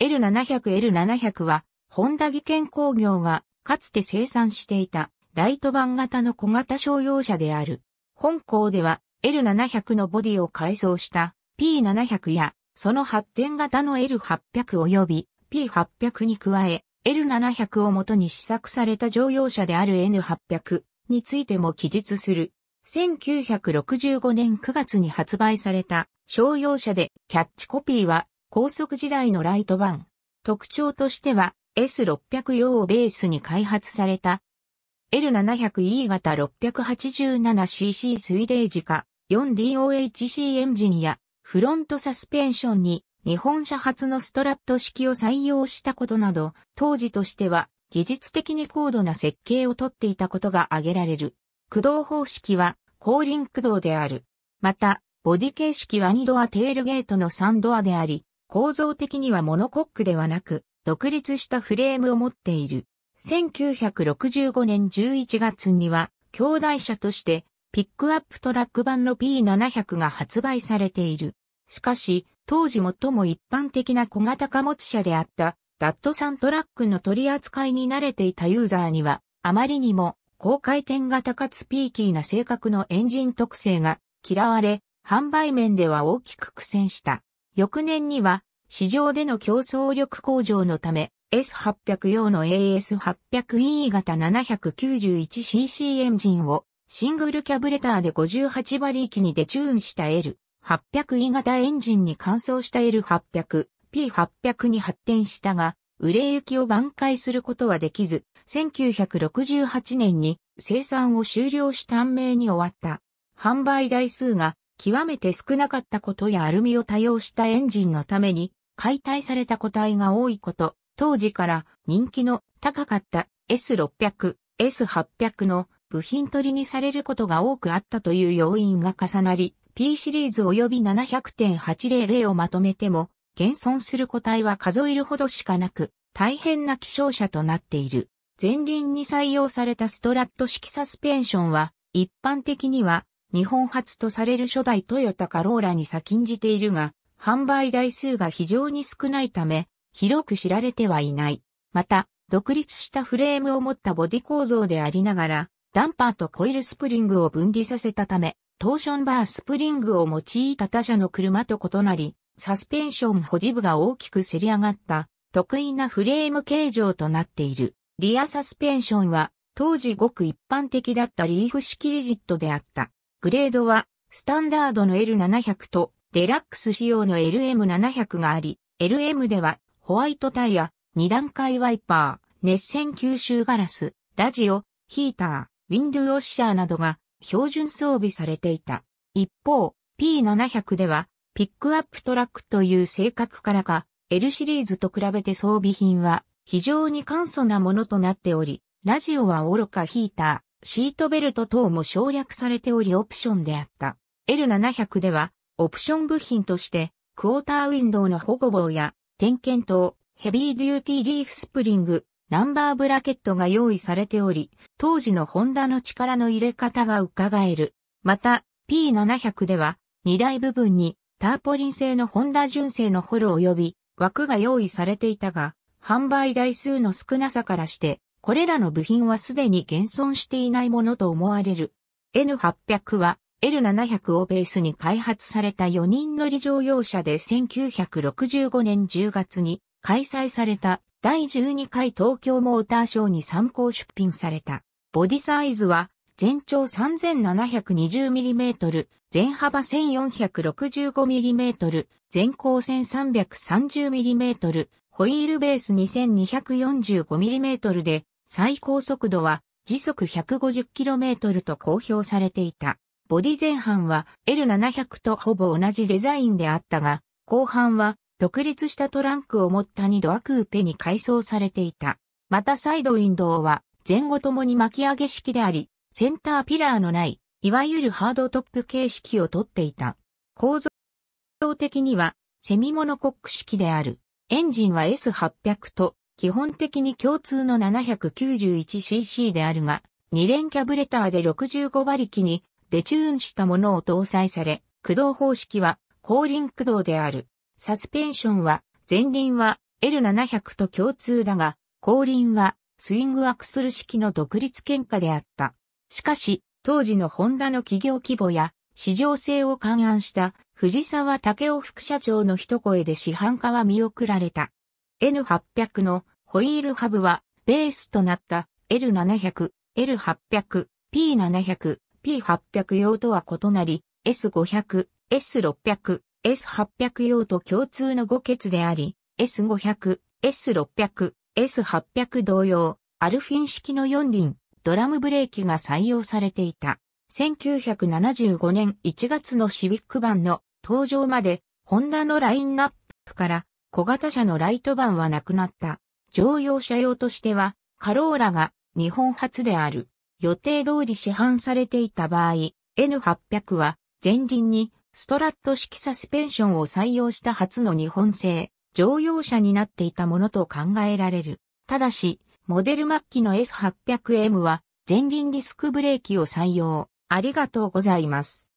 L700L700 は、ホンダ技研工業がかつて生産していたライト版型の小型商用車である。本校では L700 のボディを改装した P700 やその発展型の L800 及び P800 に加え L700 をもとに試作された乗用車である N800 についても記述する。1965年9月に発売された商用車でキャッチコピーは高速時代のライト版。特徴としては S600 用をベースに開発された L700E 型 687cc 水冷時化 4DOHC エンジンやフロントサスペンションに日本車初のストラット式を採用したことなど当時としては技術的に高度な設計をとっていたことが挙げられる。駆動方式は後輪駆動である。また、ボディ形式は2ドアテールゲートの3ドアであり、構造的にはモノコックではなく、独立したフレームを持っている。1965年11月には、兄弟車として、ピックアップトラック版の P700 が発売されている。しかし、当時最も一般的な小型貨物車であった、ダットサントラックの取り扱いに慣れていたユーザーには、あまりにも高回転型かつピーキーな性格のエンジン特性が嫌われ、販売面では大きく苦戦した。翌年には、市場での競争力向上のため、S800 用の AS800E 型 791cc エンジンをシングルキャブレターで58馬力にデチューンした L800E 型エンジンに換装した L800、P800 に発展したが、売れ行きを挽回することはできず、1968年に生産を終了した安明に終わった。販売台数が極めて少なかったことやアルミを多用したエンジンのために解体された個体が多いこと、当時から人気の高かった S600、S800 の部品取りにされることが多くあったという要因が重なり、P シリーズ及び700.800をまとめても、現存する個体は数えるほどしかなく、大変な希少者となっている。前輪に採用されたストラット式サスペンションは、一般的には日本初とされる初代トヨタカローラに先んじているが、販売台数が非常に少ないため、広く知られてはいない。また、独立したフレームを持ったボディ構造でありながら、ダンパーとコイルスプリングを分離させたため、トーションバースプリングを用いた他社の車と異なり、サスペンション保持部が大きくせり上がった得意なフレーム形状となっている。リアサスペンションは当時ごく一般的だったリーフ式リジットであった。グレードは、スタンダードの L700 と、デラックス仕様の LM700 があり、LM では、ホワイトタイヤ、2段階ワイパー、熱線吸収ガラス、ラジオ、ヒーター、ウィンドウウォッシャーなどが、標準装備されていた。一方、P700 では、ピックアップトラックという性格からか、L シリーズと比べて装備品は非常に簡素なものとなっており、ラジオは愚かヒーター、シートベルト等も省略されておりオプションであった。L700 では、オプション部品として、クォーターウィンドウの保護棒や、点検等、ヘビーデューティーリーフスプリング、ナンバーブラケットが用意されており、当時のホンダの力の入れ方が伺える。また、P700 では、荷台部分にターポリン製のホンダ純正のホロ及び枠が用意されていたが、販売台数の少なさからして、これらの部品はすでに現存していないものと思われる。N800 は L700 をベースに開発された4人乗り乗用車で1965年10月に開催された第12回東京モーターショーに参考出品された。ボディサイズは全長 3720mm、全幅 1465mm、全高 1330mm、ホイールベース 2245mm で最高速度は時速 150km と公表されていた。ボディ前半は L700 とほぼ同じデザインであったが、後半は独立したトランクを持った2ドアクーペに改装されていた。またサイドウィンドウは前後ともに巻き上げ式であり、センターピラーのない、いわゆるハードトップ形式をとっていた。構造的にはセミモノコック式である。エンジンは S800 と基本的に共通の 791cc であるが、2連キャブレターで65馬力にデチューンしたものを搭載され、駆動方式は後輪駆動である。サスペンションは、前輪は L700 と共通だが、後輪はスイングアクスル式の独立喧嘩であった。しかし、当時のホンダの企業規模や市場性を勘案した藤沢武雄副社長の一声で市販化は見送られた。N800 のホイールハブはベースとなった L700、L800、P700、P800 用とは異なり S500、S600、S800 用と共通の5欠であり S500、S600、S800 同様アルフィン式の4輪ドラムブレーキが採用されていた。1975年1月のシビック版の登場まで、ホンダのラインナップから小型車のライトバンはなくなった。乗用車用としては、カローラが日本初である。予定通り市販されていた場合、N800 は前輪にストラット式サスペンションを採用した初の日本製乗用車になっていたものと考えられる。ただし、モデル末期の S800M は前輪ディスクブレーキを採用。ありがとうございます。